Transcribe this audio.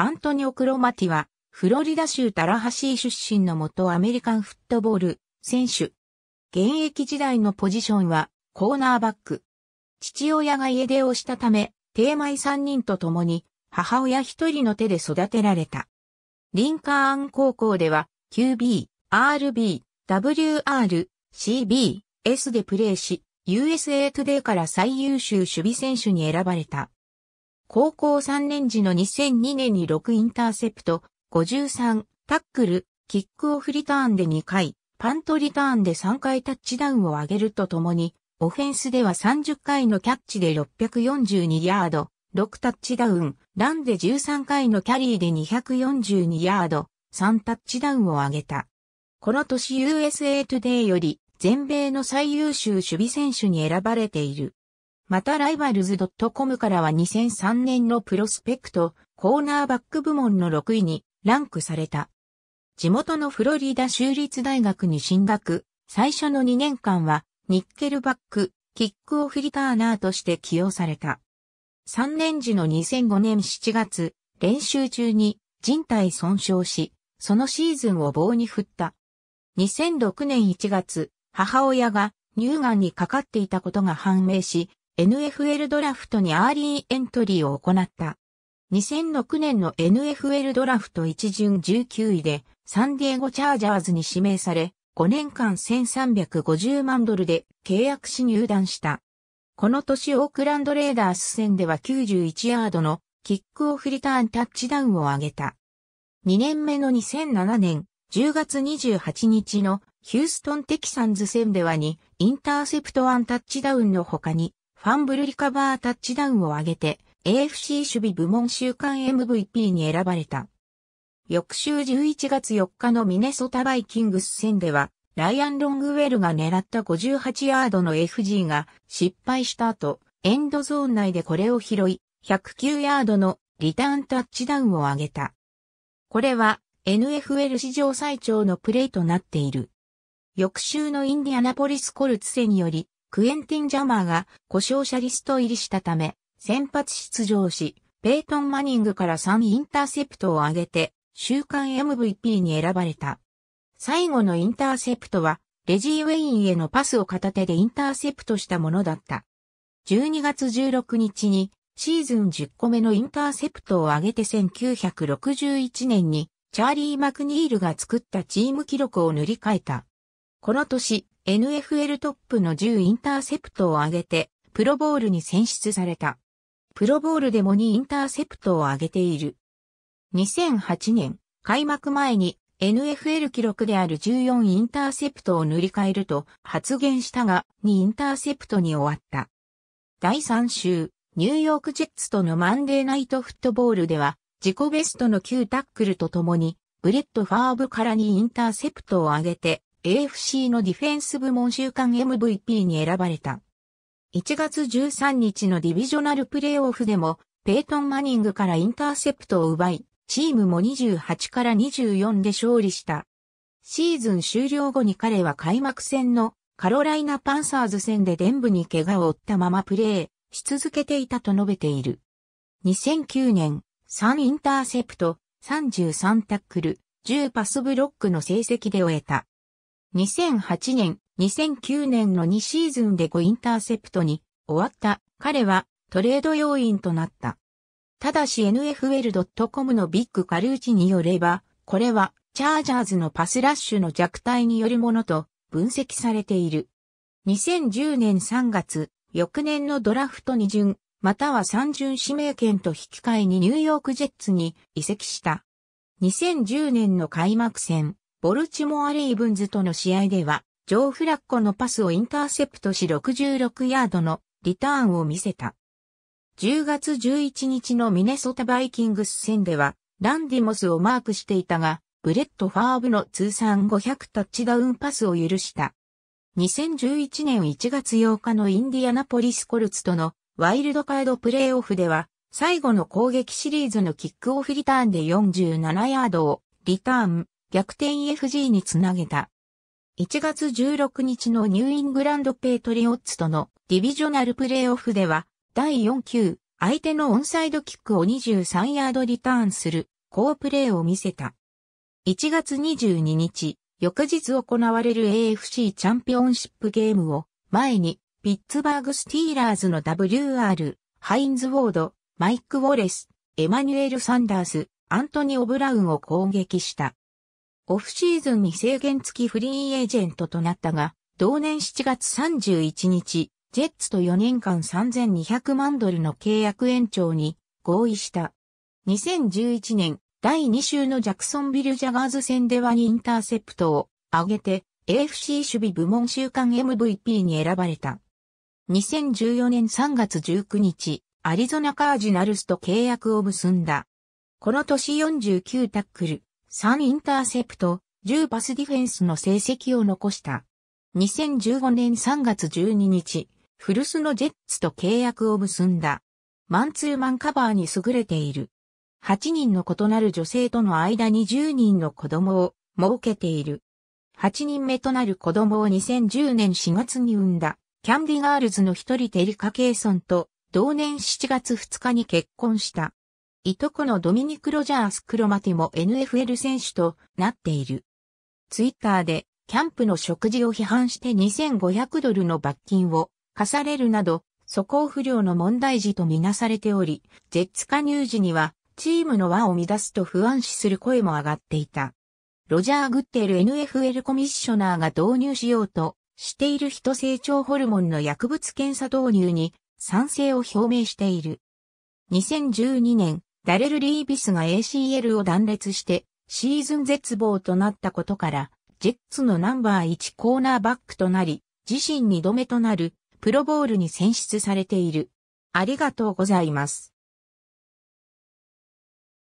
アントニオ・クロマティは、フロリダ州タラハシー出身の元アメリカンフットボール選手。現役時代のポジションはコーナーバック。父親が家出をしたため、定イ3人と共に母親1人の手で育てられた。リンカーン高校では QB、RB、WR、CB、S でプレーし、USA トゥデイから最優秀守備選手に選ばれた。高校3年時の2002年に6インターセプト、53、タックル、キックオフリターンで2回、パントリターンで3回タッチダウンを上げるとともに、オフェンスでは30回のキャッチで642ヤード、6タッチダウン、ランで13回のキャリーで242ヤード、3タッチダウンを上げた。この年 USA Today より全米の最優秀守備選手に選ばれている。またライバルズ .com からは2003年のプロスペクト、コーナーバック部門の6位にランクされた。地元のフロリダ州立大学に進学、最初の2年間はニッケルバック、キックオフリターナーとして起用された。3年時の2005年7月、練習中に人体損傷し、そのシーズンを棒に振った。2006年1月、母親が乳がんにかかっていたことが判明し、NFL ドラフトにアーリーエントリーを行った。2006年の NFL ドラフト一巡19位でサンディエゴチャージャーズに指名され、5年間1350万ドルで契約し入団した。この年オークランドレーダース戦では91ヤードのキックオフリターンタッチダウンを挙げた。2年目の2007年10月28日のヒューストンテキサンズ戦では2インターセプトンタッチダウンの他にファンブルリカバータッチダウンを挙げて、AFC 守備部門週間 MVP に選ばれた。翌週11月4日のミネソタバイキングス戦では、ライアン・ロングウェルが狙った58ヤードの FG が失敗した後、エンドゾーン内でこれを拾い、109ヤードのリターンタッチダウンを上げた。これは NFL 史上最長のプレイとなっている。翌週のインディアナポリスコルツ戦により、クエンティン・ジャマーが故障者リスト入りしたため、先発出場し、ペイトン・マニングから3インターセプトを挙げて、週間 MVP に選ばれた。最後のインターセプトは、レジー・ウェインへのパスを片手でインターセプトしたものだった。12月16日に、シーズン10個目のインターセプトを挙げて1961年に、チャーリー・マクニールが作ったチーム記録を塗り替えた。この年、NFL トップの10インターセプトを挙げて、プロボールに選出された。プロボールでも2インターセプトを挙げている。2008年、開幕前に NFL 記録である14インターセプトを塗り替えると発言したが2インターセプトに終わった。第3週、ニューヨークジェッツとのマンデーナイトフットボールでは自己ベストの9タックルとともにブレッドファーブから2インターセプトを挙げて AFC のディフェンス部門週間 MVP に選ばれた。1月13日のディビジョナルプレーオフでも、ペイトン・マニングからインターセプトを奪い、チームも28から24で勝利した。シーズン終了後に彼は開幕戦のカロライナ・パンサーズ戦でデ部に怪我を負ったままプレーし続けていたと述べている。2009年3インターセプト、33タックル、10パスブロックの成績で終えた。2008年、2009年の2シーズンで5インターセプトに終わった彼はトレード要因となった。ただし NFL.com のビッグカルーチによれば、これはチャージャーズのパスラッシュの弱体によるものと分析されている。2010年3月、翌年のドラフト2巡、または3巡指名権と引き換えにニューヨークジェッツに移籍した。2010年の開幕戦、ボルチモア・レイブンズとの試合では、ジョー・フラッコのパスをインターセプトし66ヤードのリターンを見せた。10月11日のミネソタバイキングス戦では、ランディモスをマークしていたが、ブレット・ファーブの通算500タッチダウンパスを許した。2011年1月8日のインディアナポリスコルツとのワイルドカードプレイオフでは、最後の攻撃シリーズのキックオフリターンで47ヤードをリターン逆転 FG につなげた。1月16日のニューイングランドペイトリオッツとのディビジョナルプレイオフでは、第4球、相手のオンサイドキックを23ヤードリターンする、好プレーを見せた。1月22日、翌日行われる AFC チャンピオンシップゲームを前に、ピッツバーグスティーラーズの WR、ハインズ・ウォード、マイク・ウォレス、エマニュエル・サンダース、アントニオ・ブラウンを攻撃した。オフシーズンに制限付きフリーエージェントとなったが、同年7月31日、ジェッツと4年間3200万ドルの契約延長に合意した。2011年、第2週のジャクソンビルジャガーズ戦ではインターセプトを上げて AFC 守備部門週間 MVP に選ばれた。2014年3月19日、アリゾナカージナルスと契約を結んだ。この年49タックル、3インターセプト、10パスディフェンスの成績を残した。2015年3月12日、古巣のジェッツと契約を結んだ。マンツーマンカバーに優れている。8人の異なる女性との間に10人の子供を設けている。8人目となる子供を2010年4月に産んだ、キャンディガールズの一人テリカ・ケイソンと、同年7月2日に結婚した。いとこのドミニク・ロジャース・クロマティも NFL 選手となっている。ツイッターで、キャンプの食事を批判して2500ドルの罰金を課されるなど、素行不良の問題児とみなされており、ジェッツ加入時には、チームの輪を乱すと不安視する声も上がっていた。ロジャー・グッテル NFL コミッショナーが導入しようとしている人成長ホルモンの薬物検査導入に賛成を表明している。2012年、ダレル・リービスが ACL を断裂してシーズン絶望となったことから、ジェッツのナンバー1コーナーバックとなり、自身2度目となるプロボールに選出されている。ありがとうございます。